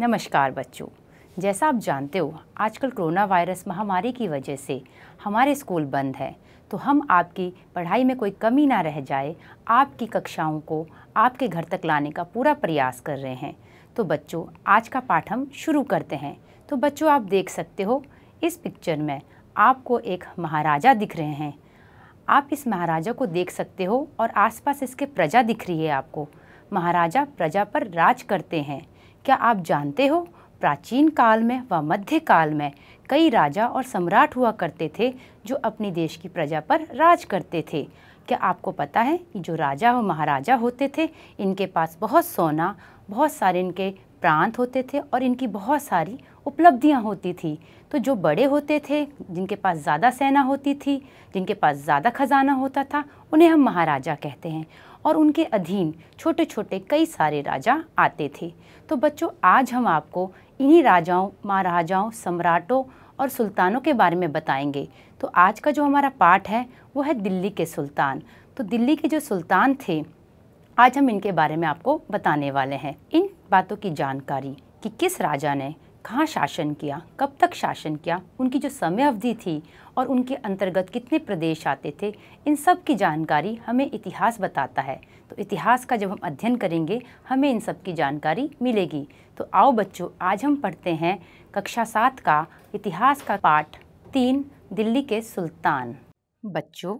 नमस्कार बच्चों जैसा आप जानते हो आजकल कोरोना वायरस महामारी की वजह से हमारे स्कूल बंद है तो हम आपकी पढ़ाई में कोई कमी ना रह जाए आपकी कक्षाओं को आपके घर तक लाने का पूरा प्रयास कर रहे हैं तो बच्चों आज का पाठ हम शुरू करते हैं तो बच्चों आप देख सकते हो इस पिक्चर में आपको एक महाराजा दिख रहे हैं आप इस महाराजा को देख सकते हो और आसपास इसके प्रजा दिख रही है आपको महाराजा प्रजा पर राज करते हैं क्या आप जानते हो प्राचीन काल में व मध्य काल में कई राजा और सम्राट हुआ करते थे जो अपने देश की प्रजा पर राज करते थे क्या आपको पता है कि जो राजा व महाराजा होते थे इनके पास बहुत सोना बहुत सारे इनके प्रांत होते थे और इनकी बहुत सारी उपलब्धियां होती थी तो जो बड़े होते थे जिनके पास ज़्यादा सेना होती थी जिनके पास ज़्यादा खजाना होता था उन्हें हम महाराजा कहते हैं और उनके अधीन छोटे छोटे कई सारे राजा आते थे तो बच्चों आज हम आपको इन्हीं राजाओं महाराजाओं सम्राटों और सुल्तानों के बारे में बताएंगे तो आज का जो हमारा पाठ है वो है दिल्ली के सुल्तान तो दिल्ली के जो सुल्तान थे आज हम इनके बारे में आपको बताने वाले हैं इन बातों की जानकारी कि किस राजा ने कहाँ शासन किया कब तक शासन किया उनकी जो समय अवधि थी और उनके अंतर्गत कितने प्रदेश आते थे इन सब की जानकारी हमें इतिहास बताता है तो इतिहास का जब हम अध्ययन करेंगे हमें इन सब की जानकारी मिलेगी तो आओ बच्चों आज हम पढ़ते हैं कक्षा सात का इतिहास का पाठ तीन दिल्ली के सुल्तान बच्चों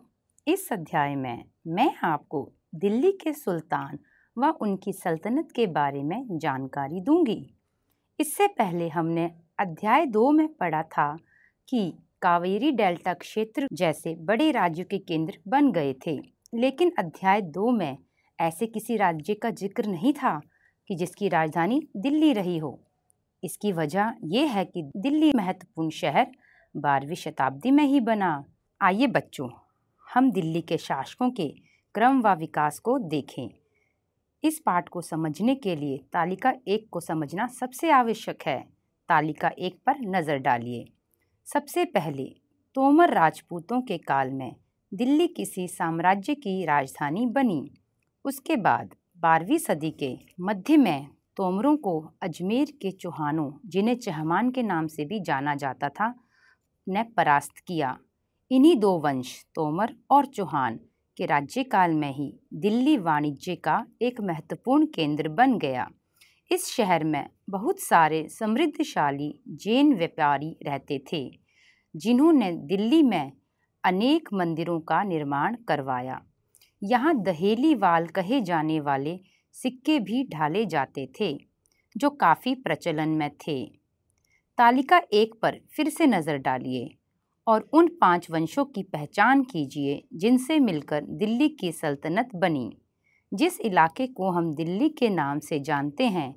इस अध्याय में मैं आपको दिल्ली के सुल्तान व उनकी सल्तनत के बारे में जानकारी दूंगी इससे पहले हमने अध्याय दो में पढ़ा था कि कावेरी डेल्टा क्षेत्र जैसे बड़े राज्यों के केंद्र बन गए थे लेकिन अध्याय दो में ऐसे किसी राज्य का जिक्र नहीं था कि जिसकी राजधानी दिल्ली रही हो इसकी वजह यह है कि दिल्ली महत्वपूर्ण शहर बारहवीं शताब्दी में ही बना आइए बच्चों हम दिल्ली के शासकों के क्रम व विकास को देखें इस पाठ को समझने के लिए तालिका एक को समझना सबसे आवश्यक है तालिका एक पर नज़र डालिए सबसे पहले तोमर राजपूतों के काल में दिल्ली किसी साम्राज्य की राजधानी बनी उसके बाद बारहवीं सदी के मध्य में तोमरों को अजमेर के चौहानों जिन्हें चहमान के नाम से भी जाना जाता था ने परास्त किया इन्हीं दो वंश तोमर और चौहान के राज्यकाल में ही दिल्ली वाणिज्य का एक महत्वपूर्ण केंद्र बन गया इस शहर में बहुत सारे समृद्धशाली जैन व्यापारी रहते थे जिन्होंने दिल्ली में अनेक मंदिरों का निर्माण करवाया यहाँ दहेलीवाल कहे जाने वाले सिक्के भी ढाले जाते थे जो काफ़ी प्रचलन में थे तालिका एक पर फिर से नज़र डालिए और उन पांच वंशों की पहचान कीजिए जिनसे मिलकर दिल्ली की सल्तनत बनी जिस इलाके को हम दिल्ली के नाम से जानते हैं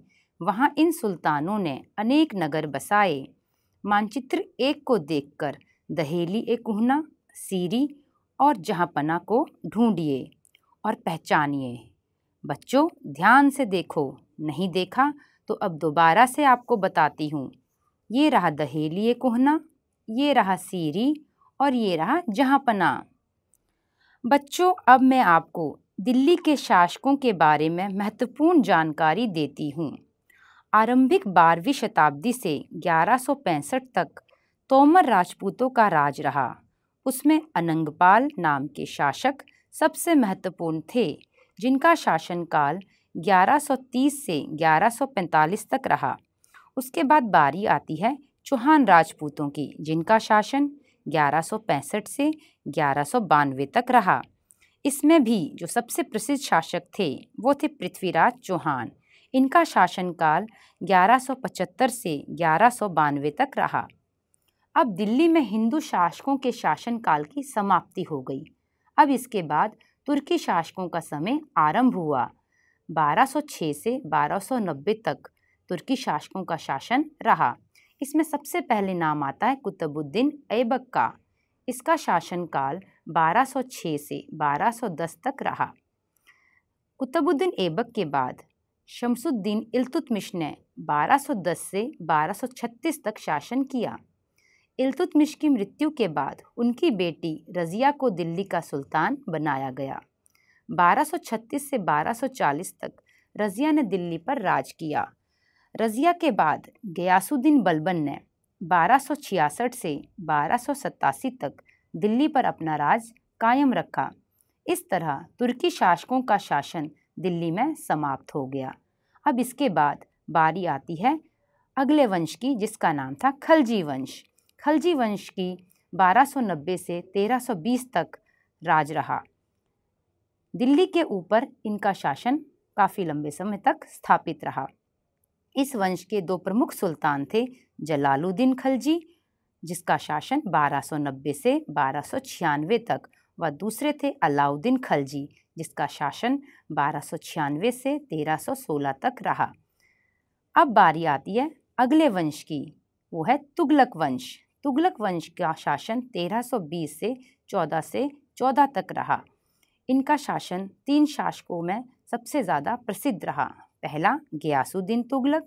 वहाँ इन सुल्तानों ने अनेक नगर बसाए मानचित्र एक को देखकर दहेली एक कुहना सीरी और जहाँपना को ढूंढिए और पहचानिए बच्चों ध्यान से देखो नहीं देखा तो अब दोबारा से आपको बताती हूँ ये रहा दहेली एक कोहना ये रहा सीरी और ये रहा जहाँपना बच्चों अब मैं आपको दिल्ली के शासकों के बारे में महत्वपूर्ण जानकारी देती हूँ आरंभिक बारहवीं शताब्दी से 1165 तक तोमर राजपूतों का राज रहा उसमें अनंगपाल नाम के शासक सबसे महत्वपूर्ण थे जिनका शासनकाल 1130 से 1145 तक रहा उसके बाद बारी आती है चौहान राजपूतों की जिनका शासन 1165 से ग्यारह तक रहा इसमें भी जो सबसे प्रसिद्ध शासक थे वो थे पृथ्वीराज चौहान इनका शासनकाल 1175 से ग्यारह तक रहा अब दिल्ली में हिंदू शासकों के शासनकाल की समाप्ति हो गई अब इसके बाद तुर्की शासकों का समय आरंभ हुआ 1206 से 1290 तक तुर्की शासकों का शासन रहा इसमें सबसे पहले नाम आता है कुतुबुद्दीन ऐबक का इसका शासनकाल 1206 से 1210 तक रहा कुतुबुद्दीन ऐबक के बाद शमसुद्दीन इल्तुतमिश ने 1210 से 1236 तक शासन किया इल्तुतमिश की मृत्यु के बाद उनकी बेटी रज़िया को दिल्ली का सुल्तान बनाया गया 1236 से 1240 तक रज़िया ने दिल्ली पर राज किया रज़िया के बाद गयासुद्दीन बलबन ने 1266 से बारह तक दिल्ली पर अपना राज कायम रखा इस तरह तुर्की शासकों का शासन दिल्ली में समाप्त हो गया अब इसके बाद बारी आती है अगले वंश की जिसका नाम था खलजी वंश खलजी वंश की 1290 से 1320 तक राज रहा दिल्ली के ऊपर इनका शासन काफ़ी लंबे समय तक स्थापित रहा इस वंश के दो प्रमुख सुल्तान थे जलालुद्दीन खलजी जिसका शासन 1290 से 1296 तक व दूसरे थे अलाउद्दीन खलजी जिसका शासन 1296 से 1316 तक रहा अब बारी आती है अगले वंश की वो है तुगलक वंश तुगलक वंश का शासन 1320 से 14 से 14 तक रहा इनका शासन तीन शासकों में सबसे ज़्यादा प्रसिद्ध रहा पहला गयासुद्दीन तुगलक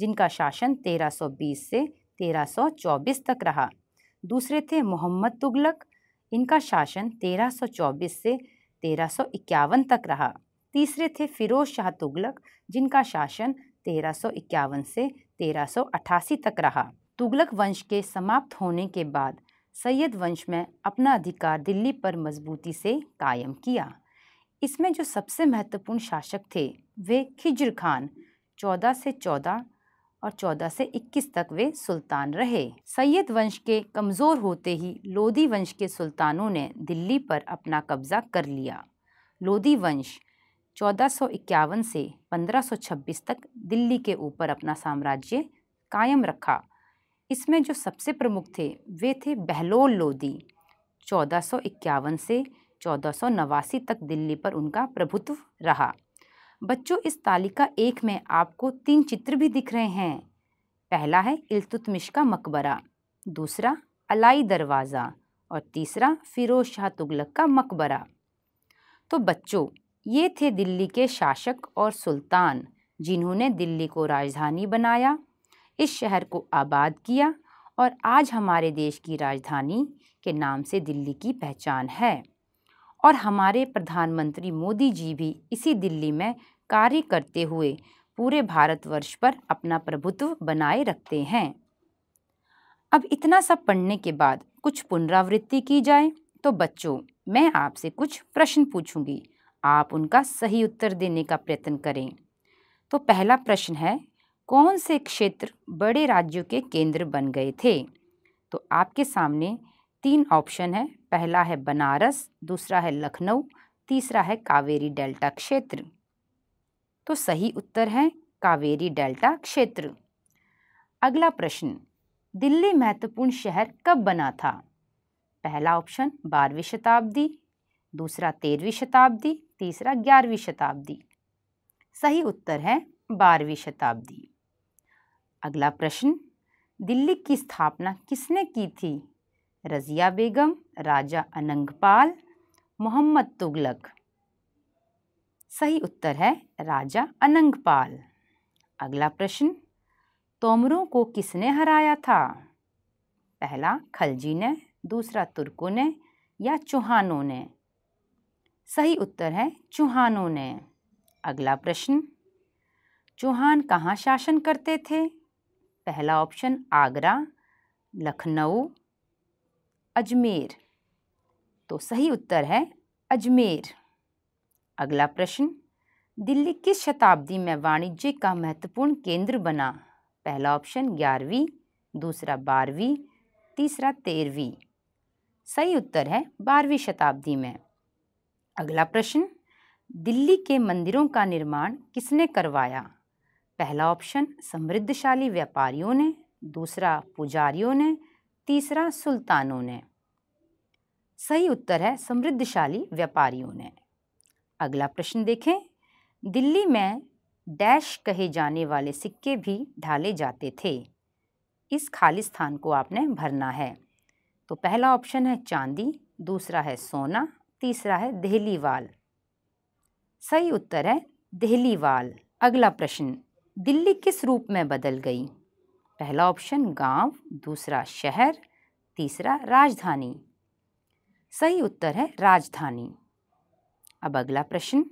जिनका शासन 1320 से 1324 तक रहा दूसरे थे मोहम्मद तुगलक इनका शासन 1324 से 1351 तक रहा तीसरे थे फिरोज शाह तुगलक जिनका शासन 1351 से 1388 तक रहा तुगलक वंश के समाप्त होने के बाद सैयद वंश में अपना अधिकार दिल्ली पर मजबूती से कायम किया इसमें जो सबसे महत्वपूर्ण शासक थे वे खिजर खान चौदह से चौदह और चौदह से इक्कीस तक वे सुल्तान रहे सैयद वंश के कमज़ोर होते ही लोधी वंश के सुल्तानों ने दिल्ली पर अपना कब्जा कर लिया लोधी वंश चौदह से 1526 तक दिल्ली के ऊपर अपना साम्राज्य कायम रखा इसमें जो सबसे प्रमुख थे वे थे बहलोल लोदी चौदह से चौदह तक दिल्ली पर उनका प्रभुत्व रहा बच्चों इस तालिका एक में आपको तीन चित्र भी दिख रहे हैं पहला है इल्तुतमिश का मकबरा दूसरा अलाई दरवाज़ा और तीसरा फिरोज शाह तुगलक का मकबरा तो बच्चों ये थे दिल्ली के शासक और सुल्तान जिन्होंने दिल्ली को राजधानी बनाया इस शहर को आबाद किया और आज हमारे देश की राजधानी के नाम से दिल्ली की पहचान है और हमारे प्रधानमंत्री मोदी जी भी इसी दिल्ली में कार्य करते हुए पूरे भारतवर्ष पर अपना प्रभुत्व बनाए रखते हैं अब इतना सब पढ़ने के बाद कुछ पुनरावृत्ति की जाए तो बच्चों मैं आपसे कुछ प्रश्न पूछूंगी आप उनका सही उत्तर देने का प्रयत्न करें तो पहला प्रश्न है कौन से क्षेत्र बड़े राज्यों के केंद्र बन गए थे तो आपके सामने तीन ऑप्शन है पहला है बनारस दूसरा है लखनऊ तीसरा है कावेरी डेल्टा क्षेत्र तो सही उत्तर है कावेरी डेल्टा क्षेत्र अगला प्रश्न दिल्ली महत्वपूर्ण शहर कब बना था पहला ऑप्शन बारहवीं शताब्दी दूसरा तेरहवीं शताब्दी तीसरा ग्यारहवीं शताब्दी सही उत्तर है बारहवीं शताब्दी अगला प्रश्न दिल्ली की स्थापना किसने की थी रज़िया बेगम राजा अनंगपाल मोहम्मद तुगलक सही उत्तर है राजा अनंगपाल अगला प्रश्न तोमरों को किसने हराया था पहला खलजी ने दूसरा तुर्कों ने या चौहानों ने सही उत्तर है चौहानों ने अगला प्रश्न चौहान कहाँ शासन करते थे पहला ऑप्शन आगरा लखनऊ अजमेर तो सही उत्तर है अजमेर अगला प्रश्न दिल्ली किस शताब्दी में वाणिज्य का महत्वपूर्ण केंद्र बना पहला ऑप्शन ग्यारहवीं दूसरा बारहवीं तीसरा तेरहवीं सही उत्तर है बारहवीं शताब्दी में अगला प्रश्न दिल्ली के मंदिरों का निर्माण किसने करवाया पहला ऑप्शन समृद्धशाली व्यापारियों ने दूसरा पुजारियों ने तीसरा सुल्तानों ने सही उत्तर है समृद्धशाली व्यापारियों ने अगला प्रश्न देखें दिल्ली में डैश कहे जाने वाले सिक्के भी ढाले जाते थे इस खाली स्थान को आपने भरना है तो पहला ऑप्शन है चांदी दूसरा है सोना तीसरा है दहलीवाल सही उत्तर है दहलीवाल अगला प्रश्न दिल्ली किस रूप में बदल गई पहला ऑप्शन गांव, दूसरा शहर तीसरा राजधानी सही उत्तर है राजधानी अब अगला प्रश्न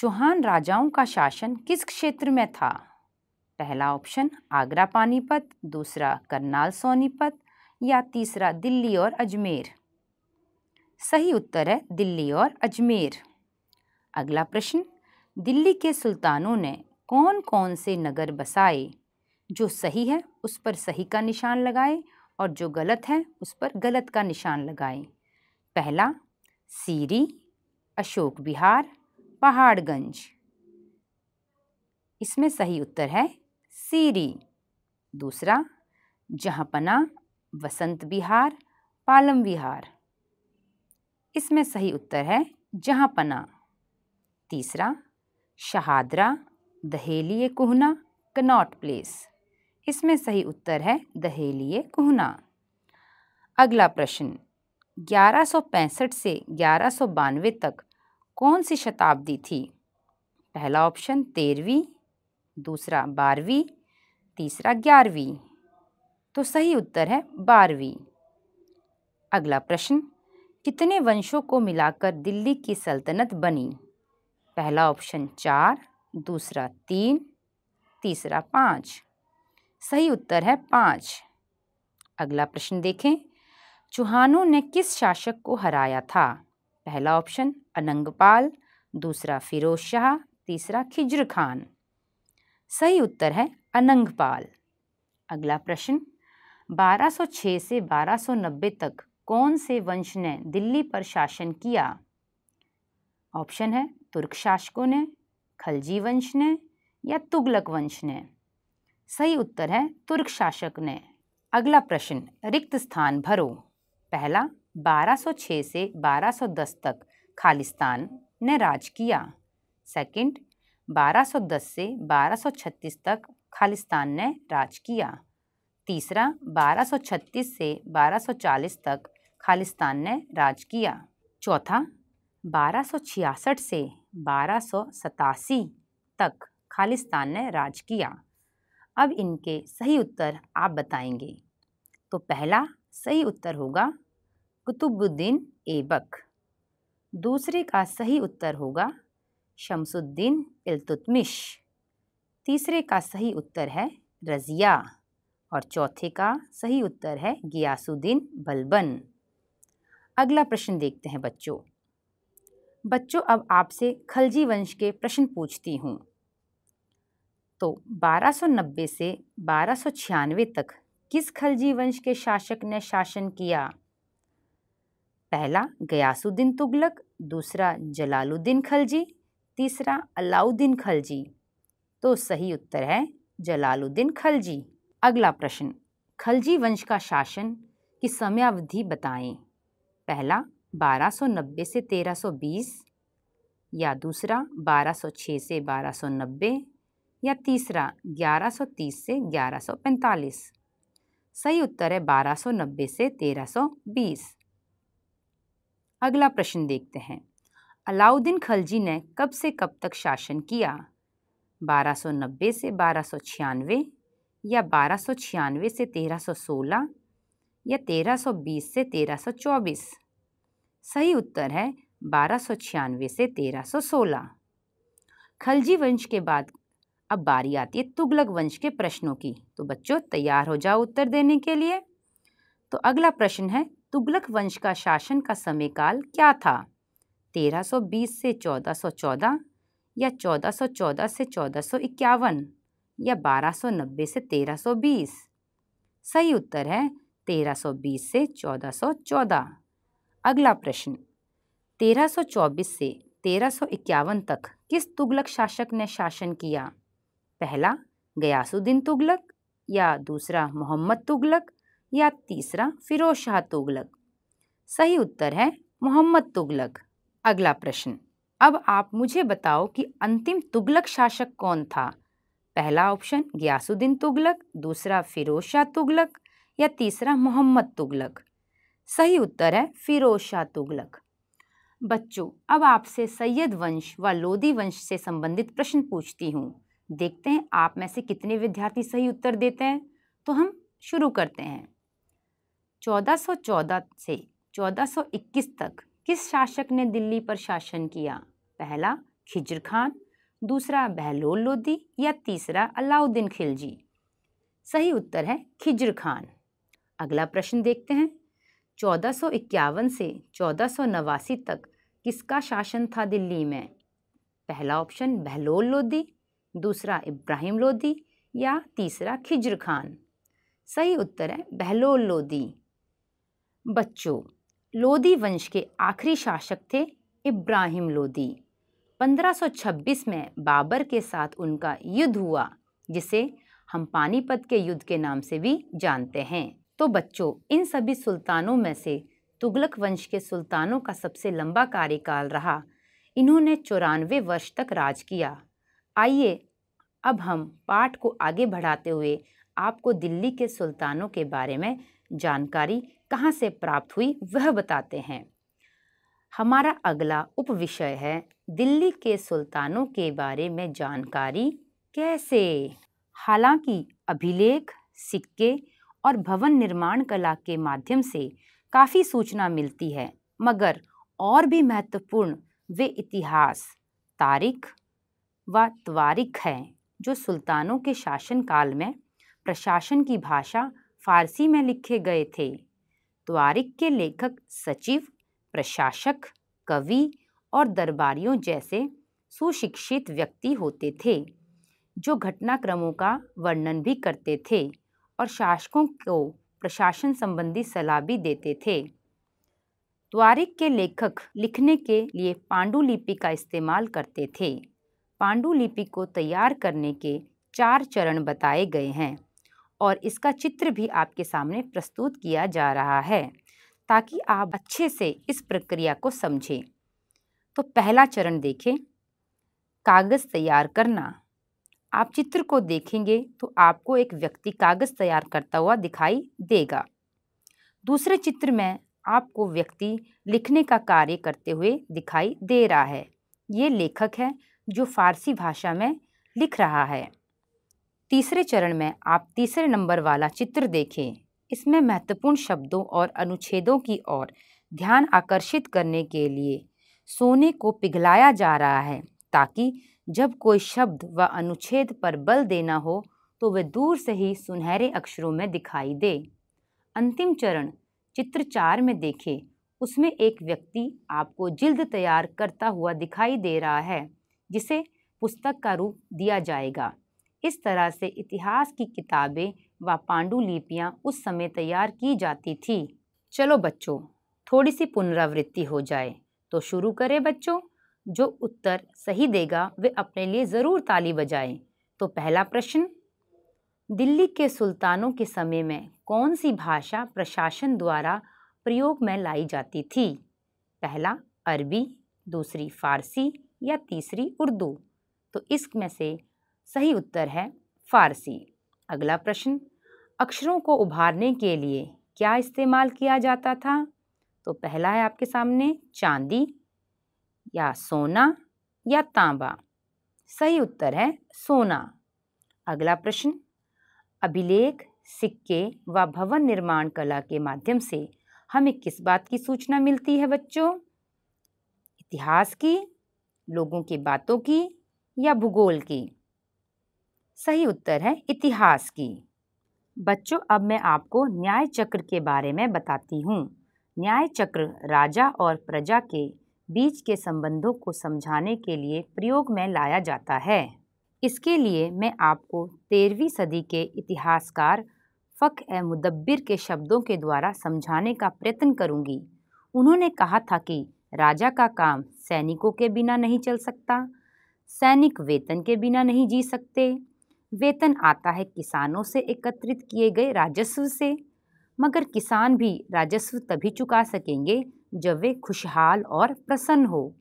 चौहान राजाओं का शासन किस क्षेत्र में था पहला ऑप्शन आगरा पानीपत दूसरा करनाल सोनीपत या तीसरा दिल्ली और अजमेर सही उत्तर है दिल्ली और अजमेर अगला प्रश्न दिल्ली के सुल्तानों ने कौन कौन से नगर बसाए जो सही है उस पर सही का निशान लगाए और जो गलत है उस पर गलत का निशान लगाएं पहला सीरी अशोक बिहार पहाड़गंज इसमें सही उत्तर है सीरी दूसरा जहाँपना वसंत बिहार पालम विहार इसमें सही उत्तर है जहाँपना तीसरा शहादरा दहेलिए कोहना कनॉट प्लेस इसमें सही उत्तर है दहेलिए कोहना अगला प्रश्न ग्यारह से ग्यारह तक कौन सी शताब्दी थी पहला ऑप्शन तेरहवीं दूसरा बारहवीं तीसरा ग्यारहवीं तो सही उत्तर है बारहवीं अगला प्रश्न कितने वंशों को मिलाकर दिल्ली की सल्तनत बनी पहला ऑप्शन चार दूसरा तीन तीसरा पाँच सही उत्तर है पाँच अगला प्रश्न देखें चुहानों ने किस शासक को हराया था पहला ऑप्शन अनंगपाल दूसरा फिरोज शाह तीसरा खिजर खान सही उत्तर है अनंगपाल अगला प्रश्न 1206 से 1290 तक कौन से वंश ने दिल्ली पर शासन किया ऑप्शन है तुर्क शासकों ने खलजी वंश ने या तुगलक वंश ने सही उत्तर है तुर्क शासक ने अगला प्रश्न रिक्त स्थान भरो पहला 1206 से 1210 तक खालिस्तान ने राज किया सेकंड 1210 से 1236 तक खालिस्तान ने राज किया तीसरा 1236 से 1240 तक खालिस्तान ने राज किया चौथा 1266 से बारह तक खालिस्तान ने राज किया अब इनके सही उत्तर आप बताएंगे तो पहला सही उत्तर होगा कुतुबुद्दीन ऐबक दूसरे का सही उत्तर होगा शमसुद्दीन इल्तुतमिश तीसरे का सही उत्तर है रज़िया और चौथे का सही उत्तर है गियासुद्दीन बलबन अगला प्रश्न देखते हैं बच्चों बच्चों अब आपसे खलजी वंश के प्रश्न पूछती हूँ तो 1290 से 1296 तक किस खलजी वंश के शासक ने शासन किया पहला गयासुद्दीन तुगलक दूसरा जलालुद्दीन खलजी तीसरा अलाउद्दीन खलजी तो सही उत्तर है जलालुद्दीन खलजी अगला प्रश्न खलजी वंश का शासन की समयावधि बताएं पहला 1290 से 1320 या दूसरा 1206 से 1290 या तीसरा 1130 से 1145 सही उत्तर है 1290 से 1320 अगला प्रश्न देखते हैं अलाउद्दीन खलजी ने कब से कब तक शासन किया 1290 से बारह या बारह से 1316 या 1320 से 1324 सही उत्तर है बारह से 1316 खलजी वंश के बाद अब बारी आती है तुगलक वंश के प्रश्नों की तो बच्चों तैयार हो जाओ उत्तर देने के लिए तो अगला प्रश्न है तुगलक वंश का शासन का समयकाल क्या था 1320 से 1414 या 1414 से 1451 या 1290 से 1320 सही उत्तर है 1320 से 1414 अगला प्रश्न 1324 से 1351 तक किस तुगलक शासक ने शासन किया पहला गयासुद्दीन तुगलक या दूसरा मोहम्मद तुगलक या तीसरा फिरोज शाह तुगलक सही उत्तर है मोहम्मद तुगलक अगला प्रश्न अब आप मुझे बताओ कि अंतिम तुगलक शासक कौन था पहला ऑप्शन ग्यासुद्दीन तुगलक दूसरा फिरोज शाह तुगलक या तीसरा मोहम्मद तुगलक सही उत्तर है फिरोज शाह तुगलक बच्चों अब आपसे सैयद वंश व लोदी वंश से संबंधित प्रश्न पूछती हूँ देखते हैं आप में से कितने विद्यार्थी सही उत्तर देते हैं तो हम शुरू करते हैं 1414 से 1421 तक किस शासक ने दिल्ली पर शासन किया पहला खिजर खान दूसरा बहलोल लोधी या तीसरा अलाउद्दीन खिलजी सही उत्तर है खिजर खान अगला प्रश्न देखते हैं चौदह से चौदह तक किसका शासन था दिल्ली में पहला ऑप्शन बहलोल लोदी दूसरा इब्राहिम लोधी या तीसरा खिजर खान सही उत्तर है बहलोल लोदी बच्चों लोदी वंश के आखिरी शासक थे इब्राहिम लोदी 1526 में बाबर के साथ उनका युद्ध हुआ जिसे हम पानीपत के युद्ध के नाम से भी जानते हैं तो बच्चों इन सभी सुल्तानों में से तुगलक वंश के सुल्तानों का सबसे लंबा कार्यकाल रहा इन्होंने चौरानवे वर्ष तक राज किया आइए अब हम पाठ को आगे बढ़ाते हुए आपको दिल्ली के सुल्तानों के बारे में जानकारी कहाँ से प्राप्त हुई वह बताते हैं हमारा अगला उप विषय है दिल्ली के सुल्तानों के बारे में जानकारी कैसे हालांकि अभिलेख सिक्के और भवन निर्माण कला के माध्यम से काफ़ी सूचना मिलती है मगर और भी महत्वपूर्ण वे इतिहास तारीख व त्वारिक हैं जो सुल्तानों के शासनकाल में प्रशासन की भाषा फारसी में लिखे गए थे त्वारिक के लेखक सचिव प्रशासक कवि और दरबारियों जैसे सुशिक्षित व्यक्ति होते थे जो घटनाक्रमों का वर्णन भी करते थे और शासकों को प्रशासन संबंधी सलाह भी देते थे त्वारिक के लेखक लिखने के लिए पांडुलिपि का इस्तेमाल करते थे पांडुलिपि को तैयार करने के चार चरण बताए गए हैं और इसका चित्र भी आपके सामने प्रस्तुत किया जा रहा है ताकि आप अच्छे से इस प्रक्रिया को समझें तो पहला चरण देखें कागज़ तैयार करना आप चित्र को देखेंगे तो आपको एक व्यक्ति कागज़ तैयार करता हुआ दिखाई देगा दूसरे चित्र में आपको व्यक्ति लिखने का कार्य करते हुए दिखाई दे रहा है ये लेखक है जो फारसी भाषा में लिख रहा है तीसरे चरण में आप तीसरे नंबर वाला चित्र देखें इसमें महत्वपूर्ण शब्दों और अनुच्छेदों की ओर ध्यान आकर्षित करने के लिए सोने को पिघलाया जा रहा है ताकि जब कोई शब्द व अनुच्छेद पर बल देना हो तो वह दूर से ही सुनहरे अक्षरों में दिखाई दे अंतिम चरण चित्र चार में देखें उसमें एक व्यक्ति आपको जिल्द तैयार करता हुआ दिखाई दे रहा है जिसे पुस्तक का रूप दिया जाएगा इस तरह से इतिहास की किताबें व पांडुलिपियाँ उस समय तैयार की जाती थी चलो बच्चों थोड़ी सी पुनरावृत्ति हो जाए तो शुरू करें बच्चों जो उत्तर सही देगा वे अपने लिए ज़रूर ताली बजाएं तो पहला प्रश्न दिल्ली के सुल्तानों के समय में कौन सी भाषा प्रशासन द्वारा प्रयोग में लाई जाती थी पहला अरबी दूसरी फारसी या तीसरी उर्दू तो इसमें से सही उत्तर है फारसी अगला प्रश्न अक्षरों को उभारने के लिए क्या इस्तेमाल किया जाता था तो पहला है आपके सामने चांदी या सोना या तांबा सही उत्तर है सोना अगला प्रश्न अभिलेख सिक्के व भवन निर्माण कला के माध्यम से हमें किस बात की सूचना मिलती है बच्चों इतिहास की लोगों की बातों की या भूगोल की सही उत्तर है इतिहास की बच्चों अब मैं आपको न्याय चक्र के बारे में बताती हूँ न्याय चक्र राजा और प्रजा के बीच के संबंधों को समझाने के लिए प्रयोग में लाया जाता है इसके लिए मैं आपको तेरहवीं सदी के इतिहासकार फ़क ए मुदब्बिर के शब्दों के द्वारा समझाने का प्रयत्न करूंगी। उन्होंने कहा था कि राजा का काम सैनिकों के बिना नहीं चल सकता सैनिक वेतन के बिना नहीं जी सकते वेतन आता है किसानों से एकत्रित किए गए राजस्व से मगर किसान भी राजस्व तभी चुका सकेंगे जब वे खुशहाल और प्रसन्न हो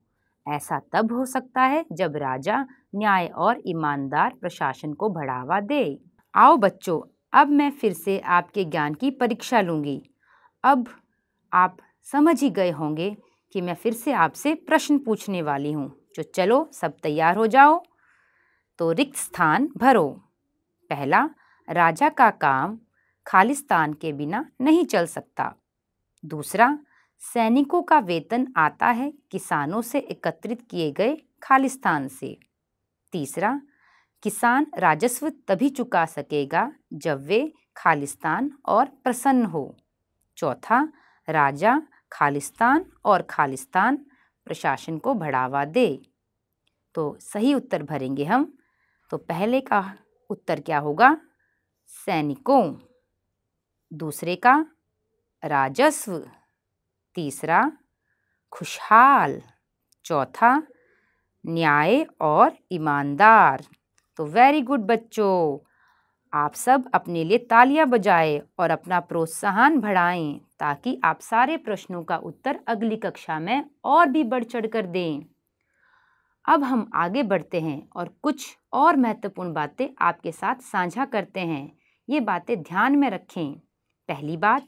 ऐसा तब हो सकता है जब राजा न्याय और ईमानदार प्रशासन को बढ़ावा दे आओ बच्चों अब मैं फिर से आपके ज्ञान की परीक्षा लूंगी अब आप समझ ही गए होंगे कि मैं फिर से आपसे प्रश्न पूछने वाली हूँ तो चलो सब तैयार हो जाओ तो रिक्त स्थान भरो पहला राजा का काम खालिस्तान के बिना नहीं चल सकता दूसरा सैनिकों का वेतन आता है किसानों से एकत्रित किए गए खालिस्तान से तीसरा किसान राजस्व तभी चुका सकेगा जब वे खालिस्तान और प्रसन्न हो चौथा राजा खालिस्तान और खालिस्तान प्रशासन को बढ़ावा दे तो सही उत्तर भरेंगे हम तो पहले का उत्तर क्या होगा सैनिकों दूसरे का राजस्व तीसरा खुशहाल चौथा न्याय और ईमानदार तो वेरी गुड बच्चों आप सब अपने लिए तालियां बजाएं और अपना प्रोत्साहन बढ़ाएं ताकि आप सारे प्रश्नों का उत्तर अगली कक्षा में और भी बढ़ चढ़ कर दें अब हम आगे बढ़ते हैं और कुछ और महत्वपूर्ण बातें आपके साथ साझा करते हैं ये बातें ध्यान में रखें पहली बात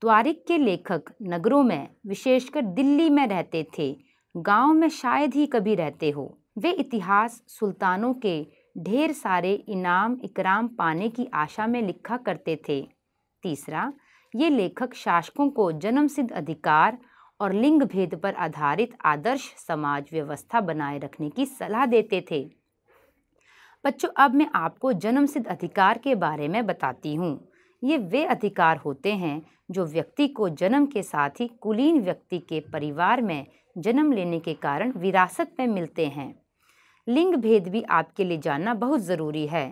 त्वारिक के लेखक नगरों में विशेषकर दिल्ली में रहते थे गांव में शायद ही कभी रहते हो वे इतिहास सुल्तानों के ढेर सारे इनाम इकराम पाने की आशा में लिखा करते थे तीसरा ये लेखक शासकों को जन्मसिद्ध अधिकार और लिंग भेद पर आधारित आदर्श समाज व्यवस्था बनाए रखने की सलाह देते थे बच्चों अब मैं आपको जन्मसिद्ध अधिकार के बारे में बताती हूँ ये वे अधिकार होते हैं जो व्यक्ति को जन्म के साथ ही कुलीन व्यक्ति के परिवार में जन्म लेने के कारण विरासत में मिलते हैं लिंग भेद भी आपके लिए जानना बहुत ज़रूरी है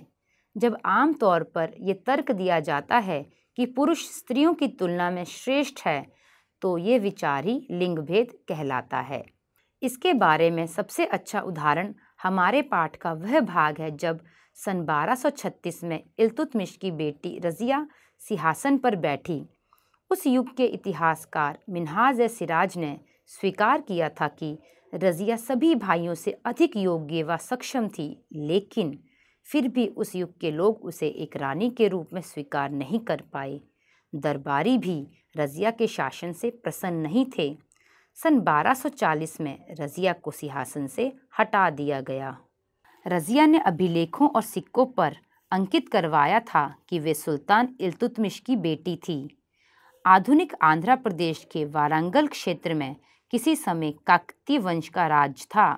जब आमतौर पर यह तर्क दिया जाता है कि पुरुष स्त्रियों की तुलना में श्रेष्ठ है तो ये विचार ही लिंग भेद कहलाता है इसके बारे में सबसे अच्छा उदाहरण हमारे पाठ का वह भाग है जब सन 1236 में इलतुतमिश की बेटी रज़िया सिंहासन पर बैठी उस युग के इतिहासकार मिनहाज सिराज ने स्वीकार किया था कि रज़िया सभी भाइयों से अधिक योग्य व सक्षम थी लेकिन फिर भी उस युग के लोग उसे एक रानी के रूप में स्वीकार नहीं कर पाए दरबारी भी रज़िया के शासन से प्रसन्न नहीं थे सन 1240 में रज़िया को सिंहासन से हटा दिया गया रज़िया ने अभिलेखों और सिक्कों पर अंकित करवाया था कि वे सुल्तान इल्तुतमिश की बेटी थी आधुनिक आंध्र प्रदेश के वारंगल क्षेत्र में किसी समय काकती वंश का राज था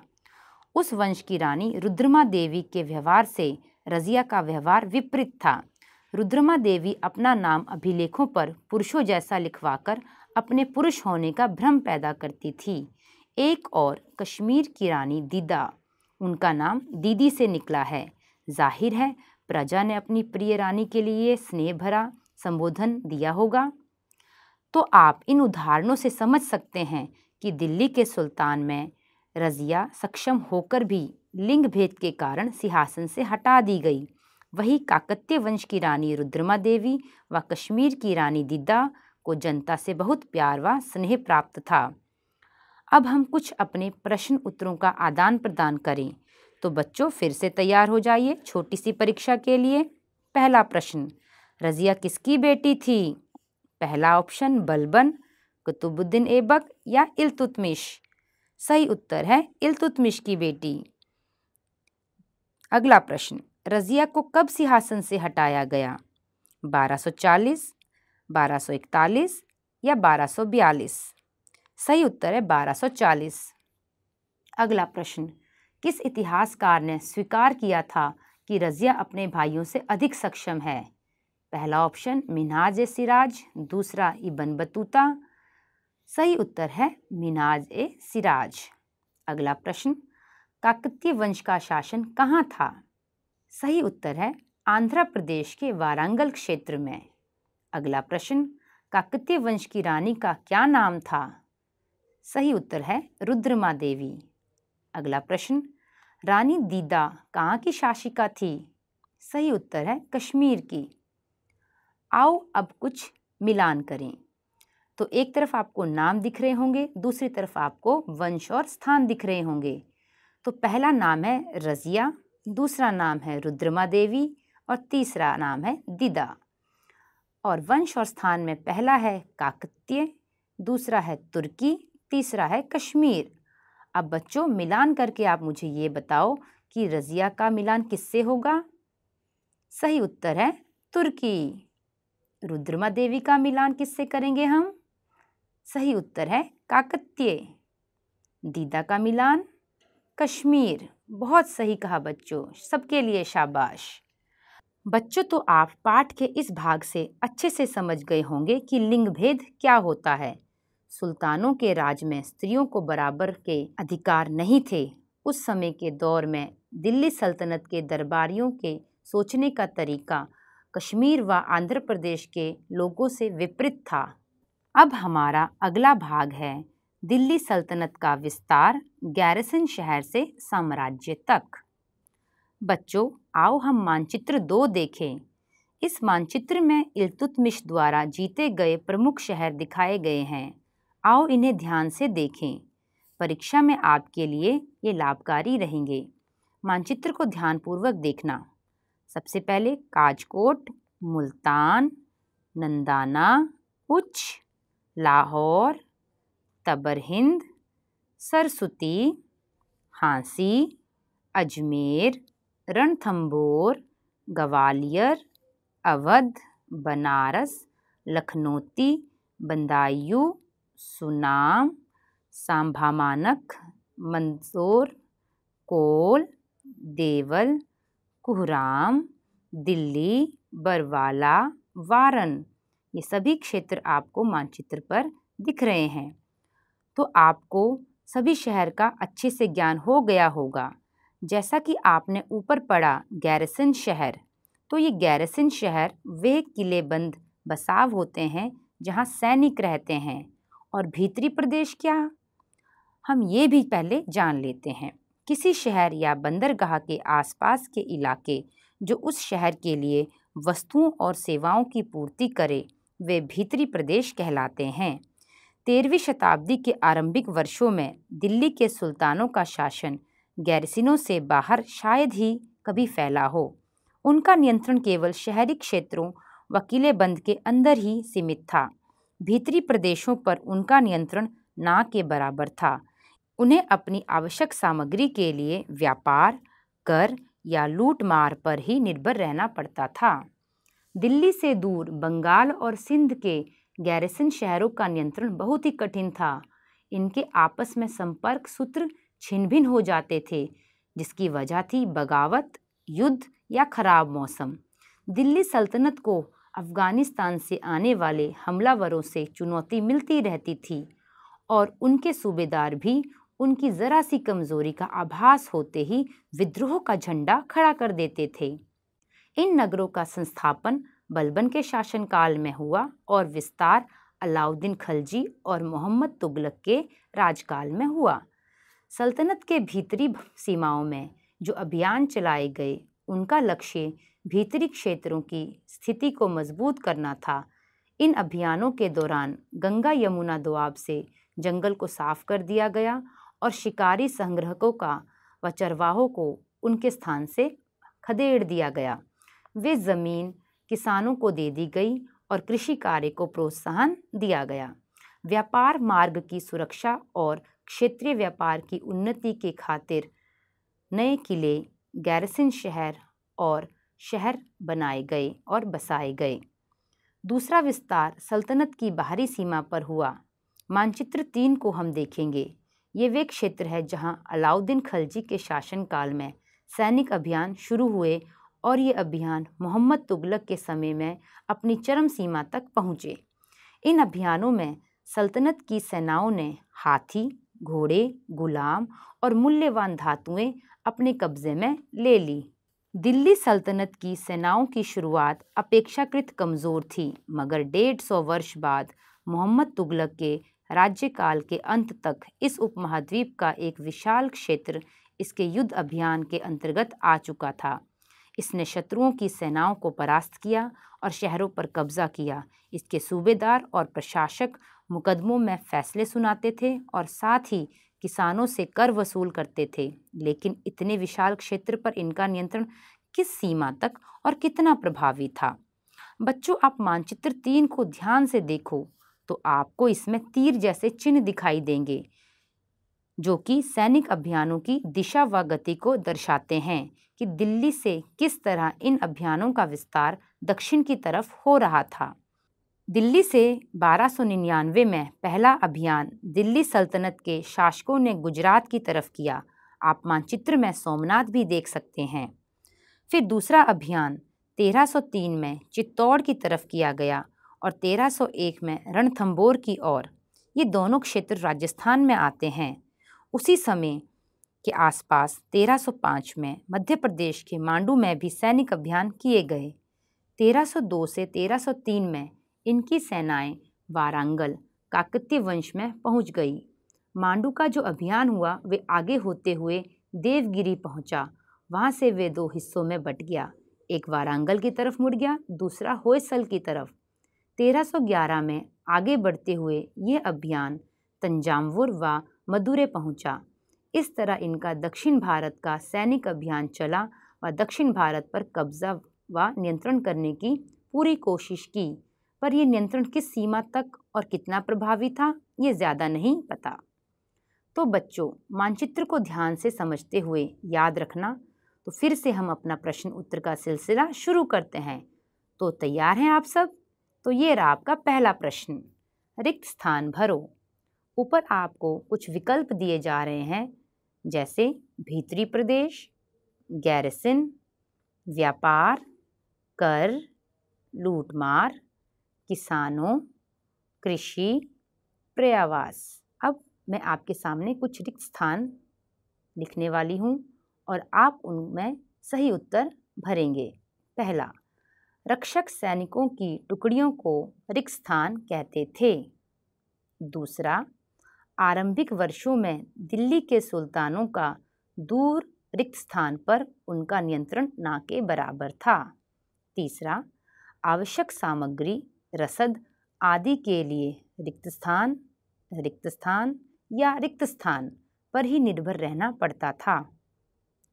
उस वंश की रानी रुद्रमा देवी के व्यवहार से रज़िया का व्यवहार विपरीत था रुद्रमा देवी अपना नाम अभिलेखों पर पुरुषों जैसा लिखवाकर अपने पुरुष होने का भ्रम पैदा करती थी एक और कश्मीर की रानी दीदा उनका नाम दीदी से निकला है जाहिर है प्रजा ने अपनी प्रिय रानी के लिए स्नेह भरा संबोधन दिया होगा तो आप इन उदाहरणों से समझ सकते हैं कि दिल्ली के सुल्तान में रज़िया सक्षम होकर भी लिंग भेद के कारण सिंहासन से हटा दी गई वही काकत्य वंश की रानी रुद्रमा देवी व कश्मीर की रानी दीदा को जनता से बहुत प्यार व स्नेह प्राप्त था अब हम कुछ अपने प्रश्न उत्तरों का आदान प्रदान करें तो बच्चों फिर से तैयार हो जाइए छोटी सी परीक्षा के लिए पहला प्रश्न रजिया किसकी बेटी थी पहला ऑप्शन बलबन कुतुबुद्दीन एबक या इल्तुतमिश सही उत्तर है इल्तुतमिश की बेटी अगला प्रश्न रज़िया को कब सिंहासन से हटाया गया 1240, 1241 या 1242? सही उत्तर है 1240। अगला प्रश्न किस इतिहासकार ने स्वीकार किया था कि रज़िया अपने भाइयों से अधिक सक्षम है पहला ऑप्शन मिनाज ए सिराज दूसरा इबन बतूता सही उत्तर है मिनाज ए सिराज अगला प्रश्न काकतीय वंश का शासन कहाँ था सही उत्तर है आंध्र प्रदेश के वारंगल क्षेत्र में अगला प्रश्न काकतीय वंश की रानी का क्या नाम था सही उत्तर है रुद्रमा देवी अगला प्रश्न रानी दीदा कहाँ की शासिका थी सही उत्तर है कश्मीर की आओ अब कुछ मिलान करें तो एक तरफ आपको नाम दिख रहे होंगे दूसरी तरफ आपको वंश और स्थान दिख रहे होंगे तो पहला नाम है रज़िया दूसरा नाम है रुद्रमा देवी और तीसरा नाम है दीदा और वंश और स्थान में पहला है काकतीय दूसरा है तुर्की तीसरा है कश्मीर अब बच्चों मिलान करके आप मुझे ये बताओ कि रज़िया का मिलान किससे होगा सही उत्तर है तुर्की रुद्रमा देवी का मिलान किससे करेंगे हम सही उत्तर है काकतीय दीदा का मिलान कश्मीर बहुत सही कहा बच्चों सबके लिए शाबाश बच्चों तो आप पाठ के इस भाग से अच्छे से समझ गए होंगे कि लिंग भेद क्या होता है सुल्तानों के राज में स्त्रियों को बराबर के अधिकार नहीं थे उस समय के दौर में दिल्ली सल्तनत के दरबारियों के सोचने का तरीका कश्मीर व आंध्र प्रदेश के लोगों से विपरीत था अब हमारा अगला भाग है दिल्ली सल्तनत का विस्तार गैरसन शहर से साम्राज्य तक बच्चों आओ हम मानचित्र दो देखें इस मानचित्र में इलतुतमिश द्वारा जीते गए प्रमुख शहर दिखाए गए हैं आओ इन्हें ध्यान से देखें परीक्षा में आपके लिए ये लाभकारी रहेंगे मानचित्र को ध्यानपूर्वक देखना सबसे पहले काजकोट मुल्तान नंदाना उच्च लाहौर तबरहिंद सरसुती हांसी अजमेर रणथंबोर ग्वालियर अवध बनारस लखनौती बंदायू सुनाम सांभामानक मंदसौर कोल देवल कुहराम दिल्ली बरवाला वारन ये सभी क्षेत्र आपको मानचित्र पर दिख रहे हैं तो आपको सभी शहर का अच्छे से ज्ञान हो गया होगा जैसा कि आपने ऊपर पढ़ा गैरसन शहर तो ये गैरसन शहर वे किलेबंद बसाव होते हैं जहाँ सैनिक रहते हैं और भीतरी प्रदेश क्या हम ये भी पहले जान लेते हैं किसी शहर या बंदरगाह के आसपास के इलाके जो उस शहर के लिए वस्तुओं और सेवाओं की पूर्ति करे वे भीतरी प्रदेश कहलाते हैं तेरहवीं शताब्दी के आरंभिक वर्षों में दिल्ली के सुल्तानों का शासन गैरसिनों से बाहर शायद ही कभी फैला हो उनका नियंत्रण केवल शहरी क्षेत्रों व किलेबंद के अंदर ही सीमित था भीतरी प्रदेशों पर उनका नियंत्रण ना के बराबर था उन्हें अपनी आवश्यक सामग्री के लिए व्यापार कर या लूटमार पर ही निर्भर रहना पड़ता था दिल्ली से दूर बंगाल और सिंध के गैरिसन शहरों का नियंत्रण बहुत ही कठिन था इनके आपस में संपर्क सूत्र छिन भिन हो जाते थे जिसकी वजह थी बगावत युद्ध या खराब मौसम दिल्ली सल्तनत को अफ़गानिस्तान से आने वाले हमलावरों से चुनौती मिलती रहती थी और उनके सूबेदार भी उनकी ज़रा सी कमज़ोरी का आभास होते ही विद्रोह का झंडा खड़ा कर देते थे इन नगरों का संस्थापन बलबन के शासनकाल में हुआ और विस्तार अलाउद्दीन खलजी और मोहम्मद तुगलक के राजकाल में हुआ सल्तनत के भीतरी सीमाओं में जो अभियान चलाए गए उनका लक्ष्य भीतरी क्षेत्रों की स्थिति को मजबूत करना था इन अभियानों के दौरान गंगा यमुना दुआब से जंगल को साफ कर दिया गया और शिकारी संग्रहकों का व चरवाहों को उनके स्थान से खदेड़ दिया गया वे ज़मीन किसानों को दे दी गई और कृषि कार्य को प्रोत्साहन दिया गया व्यापार मार्ग की सुरक्षा और क्षेत्रीय व्यापार की उन्नति के खातिर नए किले गैरसिन शहर और शहर बनाए गए और बसाए गए दूसरा विस्तार सल्तनत की बाहरी सीमा पर हुआ मानचित्र तीन को हम देखेंगे ये वे क्षेत्र है जहां अलाउद्दीन खलजी के शासनकाल में सैनिक अभियान शुरू हुए और ये अभियान मोहम्मद तुगलक के समय में अपनी चरम सीमा तक पहुँचे इन अभियानों में सल्तनत की सेनाओं ने हाथी घोड़े गुलाम और मूल्यवान धातुएं अपने कब्जे में ले ली दिल्ली सल्तनत की सेनाओं की शुरुआत अपेक्षाकृत कमज़ोर थी मगर डेढ़ सौ वर्ष बाद मोहम्मद तुगलक के राज्यकाल के अंत तक इस उपमहाद्वीप का एक विशाल क्षेत्र इसके युद्ध अभियान के अंतर्गत आ चुका था इसने शत्रुओं की सेनाओं को परास्त किया और शहरों पर कब्जा किया इसके सूबेदार और प्रशासक मुकदमों में फैसले सुनाते थे और साथ ही किसानों से कर वसूल करते थे लेकिन इतने विशाल क्षेत्र पर इनका नियंत्रण किस सीमा तक और कितना प्रभावी था बच्चों आप मानचित्र तीन को ध्यान से देखो तो आपको इसमें तीर जैसे चिन्ह दिखाई देंगे जो कि सैनिक अभियानों की दिशा व गति को दर्शाते हैं कि दिल्ली से किस तरह इन अभियानों का विस्तार दक्षिण की तरफ हो रहा था दिल्ली से 1299 में पहला अभियान दिल्ली सल्तनत के शासकों ने गुजरात की तरफ किया आप मानचित्र में सोमनाथ भी देख सकते हैं फिर दूसरा अभियान 1303 में चित्तौड़ की तरफ किया गया और 1301 में रणथंबोर की ओर ये दोनों क्षेत्र राजस्थान में आते हैं उसी समय के आसपास 1305 में मध्य प्रदेश के मांडू में भी सैनिक अभियान किए गए 1302 से 1303 में इनकी सेनाएं वारंगल काकतीय वंश में पहुंच गई मांडू का जो अभियान हुआ वे आगे होते हुए देवगिरी पहुंचा वहां से वे दो हिस्सों में बट गया एक वारंगल की तरफ मुड़ गया दूसरा होयसल की तरफ 1311 में आगे बढ़ते हुए ये अभियान तंजामवुर व मदुरे पहुंचा इस तरह इनका दक्षिण भारत का सैनिक अभियान चला व दक्षिण भारत पर कब्जा व नियंत्रण करने की पूरी कोशिश की पर यह नियंत्रण किस सीमा तक और कितना प्रभावी था ये ज़्यादा नहीं पता तो बच्चों मानचित्र को ध्यान से समझते हुए याद रखना तो फिर से हम अपना प्रश्न उत्तर का सिलसिला शुरू करते हैं तो तैयार हैं आप सब तो ये रहा आपका पहला प्रश्न रिक्त स्थान भरो ऊपर आपको कुछ विकल्प दिए जा रहे हैं जैसे भीतरी प्रदेश गैरसिन व्यापार कर लूटमार किसानों कृषि प्रयावास अब मैं आपके सामने कुछ रिक्त स्थान लिखने वाली हूँ और आप उनमें सही उत्तर भरेंगे पहला रक्षक सैनिकों की टुकड़ियों को रिक्त स्थान कहते थे दूसरा आरंभिक वर्षों में दिल्ली के सुल्तानों का दूर रिक्त स्थान पर उनका नियंत्रण ना के बराबर था तीसरा आवश्यक सामग्री रसद आदि के लिए रिक्त स्थान रिक्त स्थान या रिक्त स्थान पर ही निर्भर रहना पड़ता था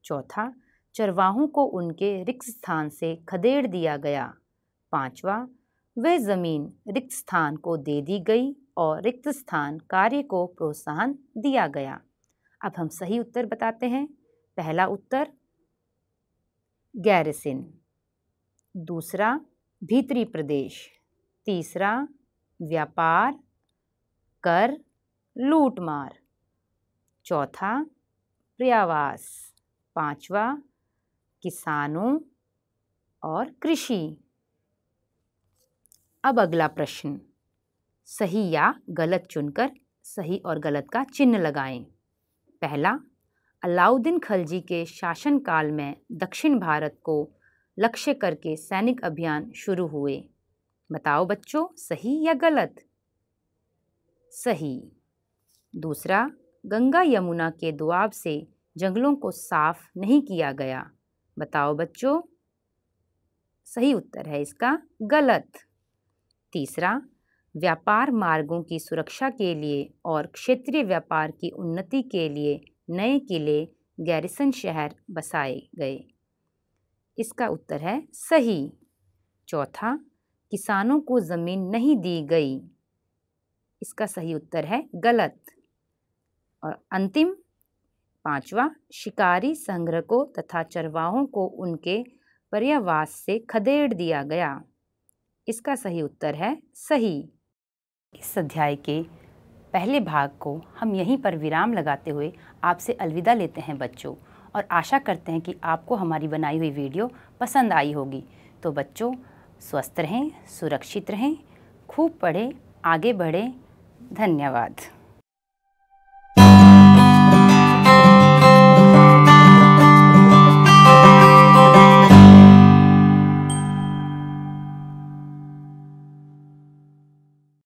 चौथा चरवाहों को उनके रिक्त स्थान से खदेड़ दिया गया पांचवा वह ज़मीन रिक्त स्थान को दे दी गई और रिक्त स्थान कार्य को प्रोत्साहन दिया गया अब हम सही उत्तर बताते हैं पहला उत्तर गैरसिन दूसरा भीतरी प्रदेश तीसरा व्यापार कर लूटमार चौथा प्रयावास पांचवा किसानों और कृषि अब अगला प्रश्न सही या गलत चुनकर सही और गलत का चिन्ह लगाएं। पहला अलाउद्दीन खलजी के शासनकाल में दक्षिण भारत को लक्ष्य करके सैनिक अभियान शुरू हुए बताओ बच्चों सही या गलत सही दूसरा गंगा यमुना के दुआब से जंगलों को साफ नहीं किया गया बताओ बच्चों सही उत्तर है इसका गलत तीसरा व्यापार मार्गों की सुरक्षा के लिए और क्षेत्रीय व्यापार की उन्नति के लिए नए किले गैरिसन शहर बसाए गए इसका उत्तर है सही चौथा किसानों को ज़मीन नहीं दी गई इसका सही उत्तर है गलत और अंतिम पांचवा शिकारी संग्रहों तथा चरवाहों को उनके पर्यावास से खदेड़ दिया गया इसका सही उत्तर है सही इस अध्याय के पहले भाग को हम यहीं पर विराम लगाते हुए आपसे अलविदा लेते हैं बच्चों और आशा करते हैं कि आपको हमारी बनाई हुई वीडियो पसंद आई होगी तो बच्चों स्वस्थ रहें सुरक्षित रहें खूब पढ़ें आगे बढ़ें धन्यवाद